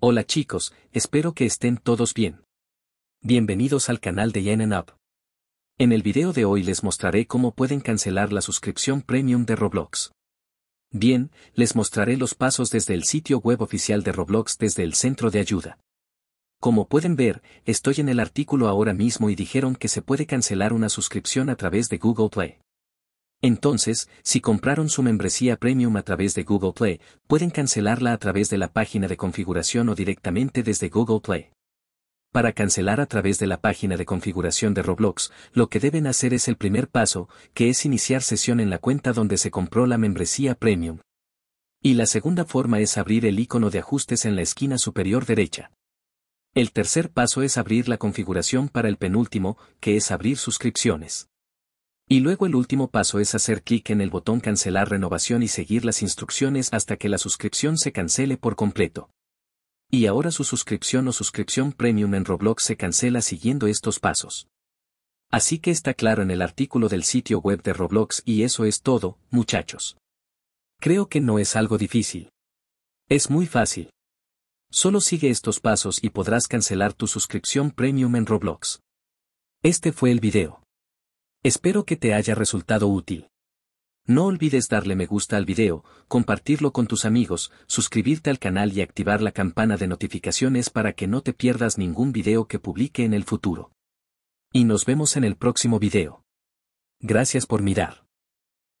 Hola chicos, espero que estén todos bien. Bienvenidos al canal de and Up. En el video de hoy les mostraré cómo pueden cancelar la suscripción premium de Roblox. Bien, les mostraré los pasos desde el sitio web oficial de Roblox desde el centro de ayuda. Como pueden ver, estoy en el artículo ahora mismo y dijeron que se puede cancelar una suscripción a través de Google Play. Entonces, si compraron su membresía Premium a través de Google Play, pueden cancelarla a través de la página de configuración o directamente desde Google Play. Para cancelar a través de la página de configuración de Roblox, lo que deben hacer es el primer paso, que es iniciar sesión en la cuenta donde se compró la membresía Premium. Y la segunda forma es abrir el icono de ajustes en la esquina superior derecha. El tercer paso es abrir la configuración para el penúltimo, que es abrir suscripciones. Y luego el último paso es hacer clic en el botón cancelar renovación y seguir las instrucciones hasta que la suscripción se cancele por completo. Y ahora su suscripción o suscripción premium en Roblox se cancela siguiendo estos pasos. Así que está claro en el artículo del sitio web de Roblox y eso es todo, muchachos. Creo que no es algo difícil. Es muy fácil. Solo sigue estos pasos y podrás cancelar tu suscripción premium en Roblox. Este fue el video. Espero que te haya resultado útil. No olvides darle me gusta al video, compartirlo con tus amigos, suscribirte al canal y activar la campana de notificaciones para que no te pierdas ningún video que publique en el futuro. Y nos vemos en el próximo video. Gracias por mirar.